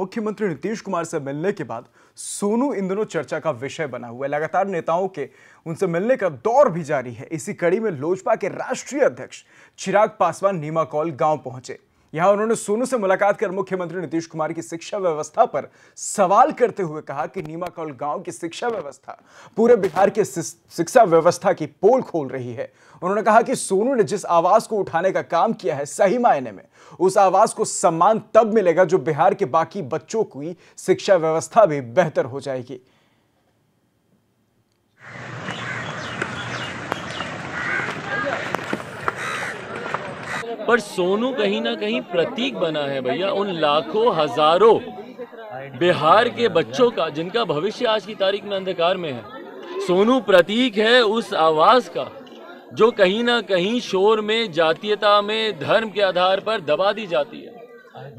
मुख्यमंत्री नीतीश कुमार से मिलने के बाद सोनू इन दिनों चर्चा का विषय बना हुआ है लगातार नेताओं के उनसे मिलने का दौर भी जारी है इसी कड़ी में लोजपा के राष्ट्रीय अध्यक्ष चिराग पासवान नीमा कौल गांव पहुंचे यहां उन्होंने सोनू से मुलाकात कर मुख्यमंत्री नीतीश कुमार की शिक्षा व्यवस्था पर सवाल करते हुए कहा कि नीमाकौल गांव की शिक्षा व्यवस्था पूरे बिहार के शिक्षा व्यवस्था की पोल खोल रही है उन्होंने कहा कि सोनू ने जिस आवाज को उठाने का काम किया है सही मायने में उस आवाज को सम्मान तब मिलेगा जो बिहार के बाकी बच्चों की शिक्षा व्यवस्था भी बेहतर हो जाएगी पर सोनू कहीं ना कहीं प्रतीक बना है भैया उन लाखों हजारों बिहार के बच्चों का जिनका भविष्य आज की तारीख में अंधकार में है सोनू प्रतीक है उस आवाज़ का जो कहीं ना कहीं शोर में जातीयता में धर्म के आधार पर दबा दी जाती है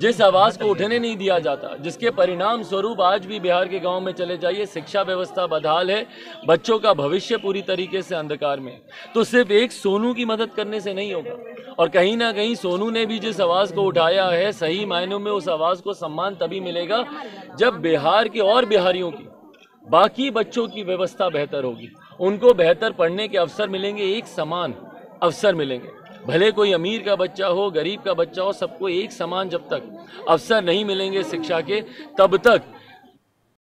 जिस आवाज को उठने नहीं दिया जाता जिसके परिणाम स्वरूप आज भी बिहार के गांव में चले जाइए शिक्षा व्यवस्था बदहाल है बच्चों का भविष्य पूरी तरीके से अंधकार में तो सिर्फ एक सोनू की मदद करने से नहीं होगा और कहीं ना कहीं सोनू ने भी जिस आवाज़ को उठाया है सही मायनों में उस आवाज़ को सम्मान तभी मिलेगा जब बिहार के और बिहारियों की बाकी बच्चों की व्यवस्था बेहतर होगी उनको बेहतर पढ़ने के अवसर मिलेंगे एक समान अवसर मिलेंगे भले कोई अमीर का बच्चा हो गरीब का बच्चा हो सबको एक समान जब तक अवसर नहीं मिलेंगे शिक्षा के तब तक